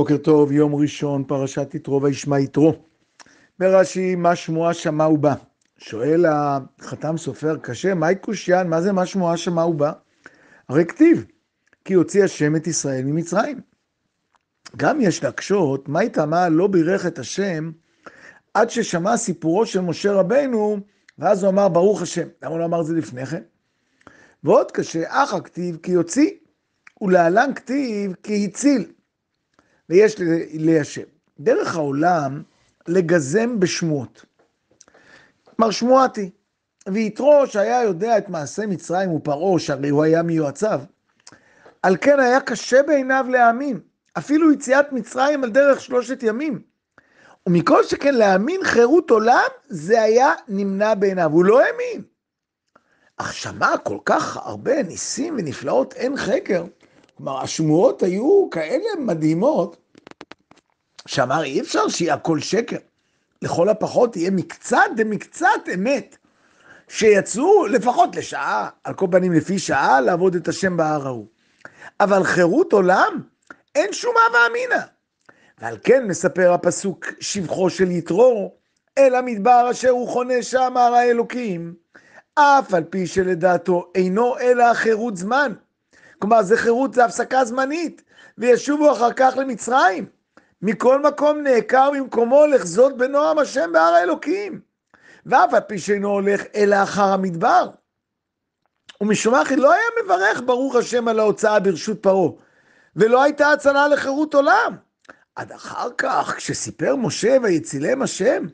בוקר טוב, יום ראשון, פרשת יתרו וישמע יתרו. ברש"י, מה שמועה שמע הוא בא. שואל החתם סופר קשה, מהי קושיין, מה זה מה שמועה שמע הוא בא? הרי כתיב, כי הוציא השם את ישראל ממצרים. גם יש להקשות, מהי טעמה לא בירך את השם עד ששמע סיפורו של משה רבנו, ואז הוא אמר ברוך השם. למה הוא לא אמר את זה לפני כן? ועוד קשה, אך הכתיב כי הוציא, ולהלן כתיב כי הציל. ויש ליישב. דרך העולם לגזם בשמועות. כלומר שמועתי, ויתרו שהיה יודע את מעשה מצרים ופרעה, שהרי הוא היה מיועציו, על כן היה קשה בעיניו להאמין, אפילו יציאת מצרים על דרך שלושת ימים. ומכל שכן להאמין חירות עולם, זה היה נמנע בעיניו, הוא לא האמין. אך שמע כל כך הרבה ניסים ונפלאות אין חקר, כלומר, השמועות היו כאלה מדהימות, שאמר, אי אפשר שיהיה הכל שקר. לכל הפחות יהיה מקצת דמקצת אמת, שיצאו לפחות לשעה, על כל פנים לפי שעה, לעבוד את השם בהר ההוא. אבל חירות עולם, אין שום אהבה אמינא. ועל כן מספר הפסוק שבחו של יתרו, אל המדבר אשר הוא חונה שם, אמר האלוקים, אף על פי שלדעתו אינו אלא חירות זמן. כלומר, זה חירות, זה הפסקה זמנית, וישובו אחר כך למצרים. מכל מקום נעקר ממקומו לחזות בנועם השם בהר האלוקים. ואף על פי שאינו הולך אלא אחר המדבר. ומשום אחי לא היה מברך ברוך השם על ההוצאה ברשות פרעה, ולא הייתה הצנה לחירות עולם. עד אחר כך, כשסיפר משה ויצילם השם,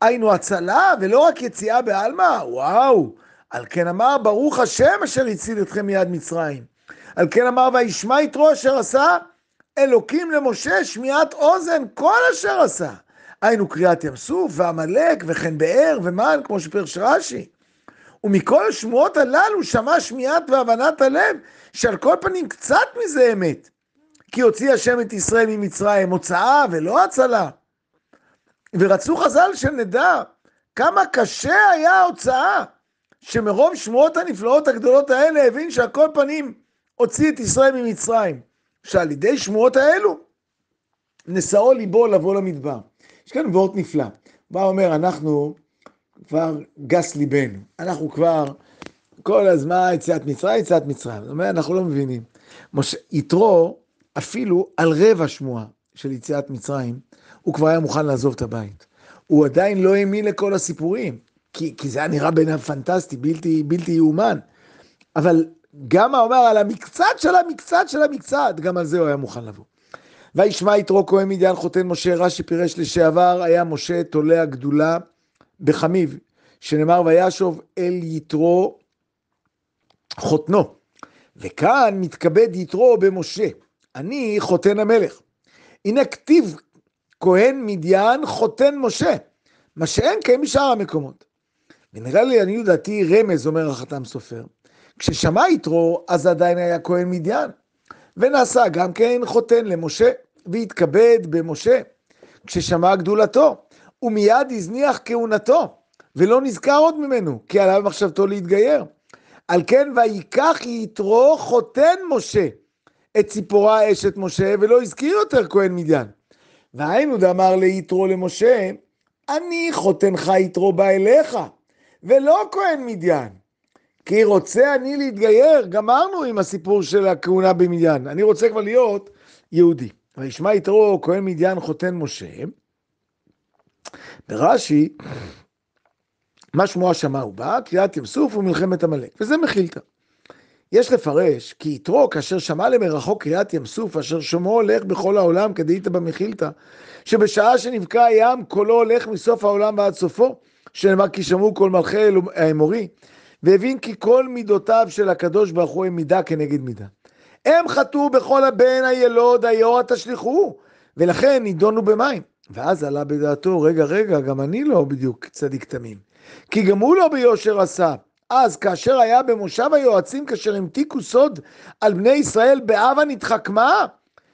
היינו הצלה ולא רק יציאה בעלמא, וואו. על כן אמר ברוך השם אשר הציל אתכם מיד מצרים. על כן אמר וישמע יתרו אשר עשה אלוקים למשה שמיעת אוזן כל אשר עשה. היינו קריעת ים סוף ועמלק וכן באר ומן כמו שפרש רש"י. ומכל השמועות הללו שמע שמיעת והבנת הלב שעל כל פנים קצת מזה אמת. כי הוציא השם את ישראל ממצרים הוצאה ולא הצלה. ורצו חז"ל שנדע כמה קשה היה ההוצאה, שמרום שמועות הנפלאות הגדולות האלה הבין שעל כל פנים הוציא את ישראל ממצרים, שעל ידי שמועות האלו נשאו ליבו לבוא למדבר. יש כאן וורט נפלא. מה אומר, אנחנו כבר גס ליבנו, אנחנו כבר כל הזמן יציאת מצרים, יציאת מצרים. זאת אומרת, אנחנו לא מבינים. משה, יתרו, אפילו על רבע שמועה של יציאת מצרים, הוא כבר היה מוכן לעזוב את הבית. הוא עדיין לא האמין לכל הסיפורים, כי, כי זה היה נראה בעיניו פנטסטי, בלתי, בלתי יאומן. אבל גם האומר על המקצת של המקצת של המקצת, גם על זה הוא היה מוכן לבוא. וישמע יתרו כהן מדיין חותן משה, רש"י פירש לשעבר, היה משה תולה הגדולה בחמיב, שנאמר וישוב אל יתרו חותנו. וכאן מתכבד יתרו במשה, אני חותן המלך. הנה כתיב כהן מדיין חותן משה, מה שאין כן משאר המקומות. ונראה לי, לעניות דעתי, רמז, אומר החתם סופר, כששמע יתרו, אז עדיין היה כהן מדיין. ונעשה גם כן חותן למשה, והתכבד במשה, כששמע גדולתו, ומיד הזניח כהונתו, ולא נזכר עוד ממנו, כי עליו מחשבתו להתגייר. על כן ויקח יתרו חותן משה את ציפורה אשת משה, ולא הזכיר יותר כהן מדיין. והיינו דאמר ליתרו למשה, אני חותנך יתרו בא אליך, ולא כהן מדיין. כי רוצה אני להתגייר, גמרנו עם הסיפור של הכהונה במדיין, אני רוצה כבר להיות יהודי. וישמע יתרו כהן מדיין חותן משה, ברש"י, מה שמועה שמע הוא בא, קריאת ים סוף ומלחמת עמלק, וזה מכילתא. יש לפרש כי יתרו כאשר שמע למרחוק קריאת ים סוף אשר שמו הולך בכל העולם כדאיתא במכילתא שבשעה שנבקע הים קולו הולך מסוף העולם ועד סופו שנאמר כי שמעו כל מלכי האמורי אה, והבין כי כל מידותיו של הקדוש ברוך הוא הם מידה כנגד מידה. הם חטאו בכל הבן הילוד היורא תשליכו, ולכן נידונו במים. ואז עלה בדעתו, רגע, רגע, גם אני לא בדיוק צדיק תמים. כי גם הוא לא ביושר עשה. אז כאשר היה במושב היועצים, כאשר המתיקו סוד על בני ישראל, באבה נתחכמה,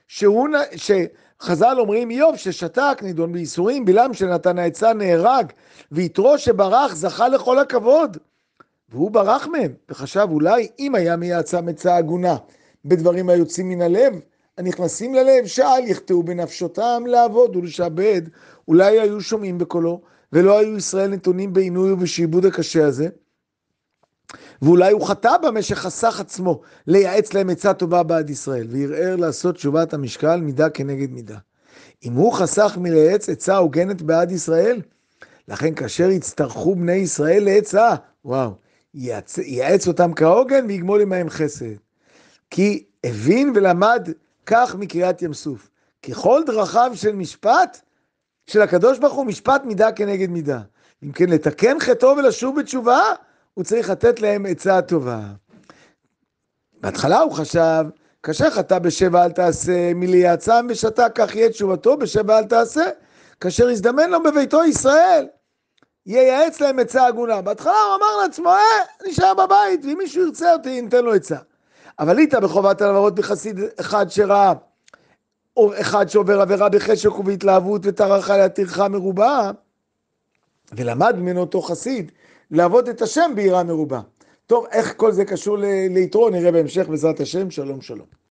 שהוא, שחז"ל אומרים, איוב ששתק, נידון בייסורים, בלעם שנתן העצה נהרג, ויתרו שברח, זכה לכל הכבוד. והוא ברח מהם, וחשב אולי אם היה מייעצם עצה הגונה בדברים היוצאים מן הלב, הנכנסים ללב, שאל יחטאו בנפשותם לעבוד ולשעבד, אולי היו שומעים בקולו, ולא היו ישראל נתונים בעינוי ובשעבוד הקשה הזה. ואולי הוא חטא במה שחסך עצמו לייעץ להם עצה טובה בעד ישראל, וערער לעשות תשובת המשקל מידה כנגד מידה. אם הוא חסך מלייעץ עצה הוגנת בעד ישראל, לכן כאשר יצטרכו בני ישראל לעצה, וואו, ייעץ אותם כהוגן ויגמול עמהם חסד. כי הבין ולמד כך מקריאת ים סוף. ככל דרכיו של משפט, של הקדוש ברוך הוא משפט מידה כנגד מידה. אם כן, לתקן חטאו ולשוב בתשובה, הוא צריך לתת להם עצה טובה. בהתחלה הוא חשב, כאשר חטא בשבע אל תעשה, מלייעצם ושתה כך יהיה תשובתו בשבע אל תעשה, כאשר הזדמן לו בביתו ישראל. ייעץ להם עצה הגונה. בהתחלה הוא אמר לעצמו, אה, נשאר בבית, ואם מישהו ירצה אותי, ניתן לו עצה. אבל איתה בחובת הלוואות מחסיד אחד שראה, או אחד שעובר עבירה בחשק ובהתלהבות וטרחה לטרחה מרובה, ולמד ממנו אותו חסיד לעבוד את השם ביראה מרובה. טוב, איך כל זה קשור ליתרו, נראה בהמשך בעזרת השם, שלום שלום.